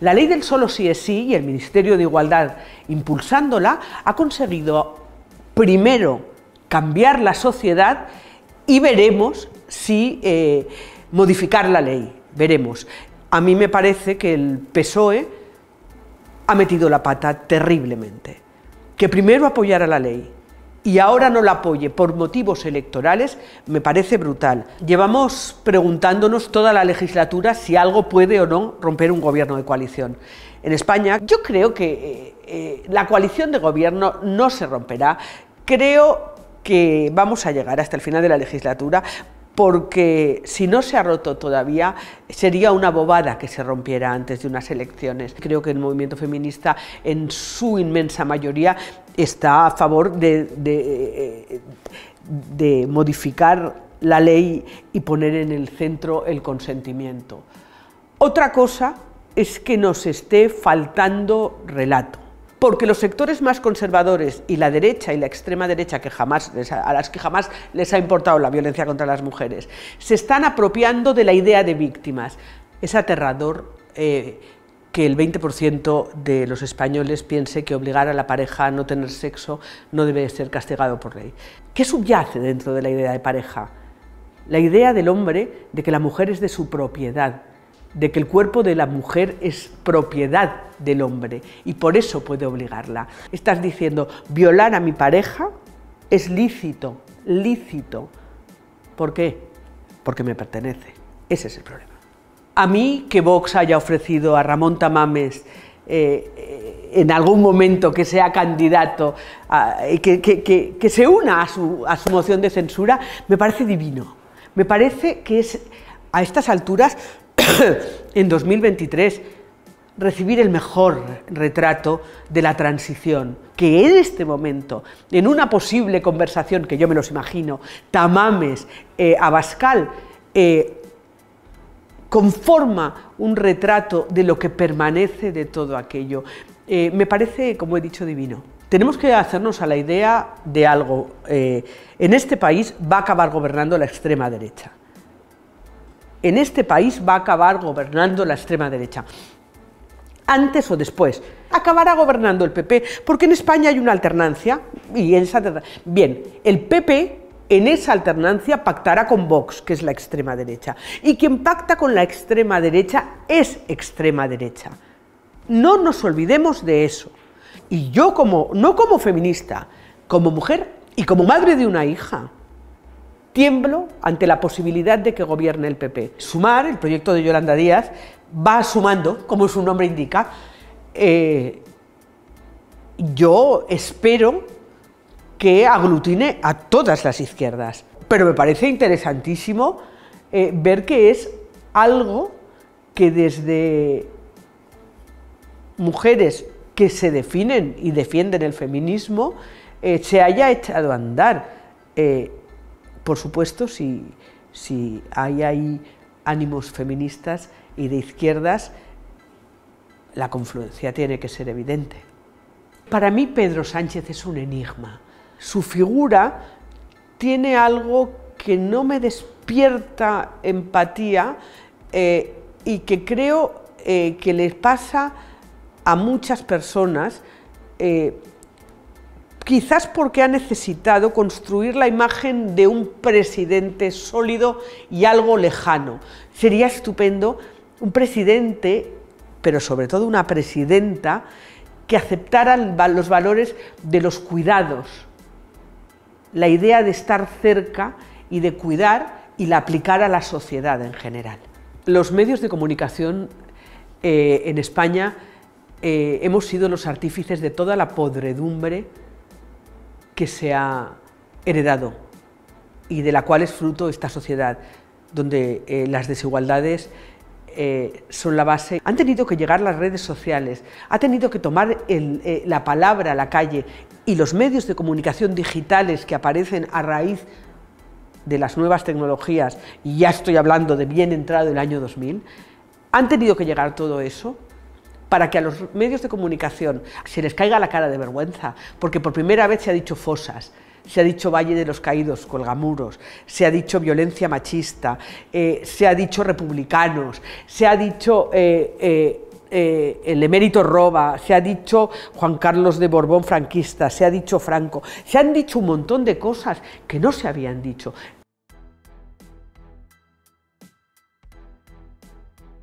La ley del solo sí es sí y el Ministerio de Igualdad impulsándola ha conseguido primero cambiar la sociedad y veremos si eh, modificar la ley, veremos. A mí me parece que el PSOE ha metido la pata terriblemente. Que primero apoyara la ley, y ahora no la apoye por motivos electorales me parece brutal. Llevamos preguntándonos toda la legislatura si algo puede o no romper un gobierno de coalición. En España yo creo que eh, eh, la coalición de gobierno no se romperá. Creo que vamos a llegar hasta el final de la legislatura porque si no se ha roto todavía, sería una bobada que se rompiera antes de unas elecciones. Creo que el movimiento feminista, en su inmensa mayoría, está a favor de, eh, modificar la ley y poner en el centro el consentimiento. Otra cosa es que nos esté faltando relato porque los sectores más conservadores y la derecha y la extrema derecha que jamás a las que jamás les ha importado la violencia contra las mujeres se están apropiando de la idea de víctimas. Es aterrador eh, que el 20% de los españoles piense que obligar a la pareja a no tener sexo no debe ser castigado por ley. ¿Qué subyace dentro de la idea de pareja? La idea del hombre de que la mujer es de su propiedad, de que el cuerpo de la mujer es propiedad del hombre y por eso puede obligarla. Estás diciendo, violar a mi pareja es lícito, lícito. ¿Por qué? Porque me pertenece. Ese es el problema. A mí que Vox haya ofrecido a Ramón Tamames eh, eh, en algún momento que sea candidato y eh, que, se una a su, a su moción de censura, me parece divino. Me parece que es, a estas alturas en 2023 recibir el mejor retrato de la transición, que en este momento, en una posible conversación, que yo me los imagino, Tamames, eh, Abascal, eh, conforma un retrato de lo que permanece de todo aquello. Eh, me parece, como he dicho, divino. Tenemos que hacernos a la idea de algo. en este país va a acabar gobernando la extrema derecha en este país va a acabar gobernando la extrema derecha. Antes o después, acabará gobernando el PP, porque en España hay una alternancia y bien, el PP en esa alternancia pactará con Vox, que es la extrema derecha, y quien pacta con la extrema derecha es extrema derecha. No nos olvidemos de eso. Y yo como no como feminista, como mujer y como madre de una hija, Tiemblo ante la posibilidad de que gobierne el PP. Sumar, el proyecto de Yolanda Díaz, va sumando, como su nombre indica. Eh, yo espero que aglutine a todas las izquierdas, pero me parece interesantísimo eh, ver que es algo que desde mujeres que se definen y defienden el feminismo eh, se haya echado a andar. Por supuesto, si, hay ánimos feministas y de izquierdas, la confluencia tiene que ser evidente. Para mí Pedro Sánchez es un enigma. Su figura tiene algo que no me despierta empatía eh, y que creo eh, que les pasa a muchas personas. Eh, quizás porque ha necesitado construir la imagen de un presidente sólido y algo lejano. Sería estupendo un presidente, pero sobre todo una presidenta, que aceptara los valores de los cuidados, la idea de estar cerca y de cuidar y la aplicar a la sociedad en general. Los medios de comunicación eh, en España eh, hemos sido los artífices de toda la podredumbre que se ha heredado y de la cual es fruto esta sociedad, donde eh, las desigualdades eh, son la base. Han tenido que llegar las redes sociales, ha tenido que tomar eh, la palabra, la calle y los medios de comunicación digitales que aparecen a raíz de las nuevas tecnologías, y ya estoy hablando de bien entrado el año 2000, han tenido que llegar todo eso para que a los medios de comunicación se les caiga la cara de vergüenza, porque por primera vez se ha dicho fosas, se ha dicho Valle de los Caídos, colgamuros, se ha dicho violencia machista, eh, se ha dicho republicanos, se ha dicho eh, eh, el emérito roba, se ha dicho Juan Carlos de Borbón franquista, se ha dicho Franco, se han dicho un montón de cosas que no se habían dicho.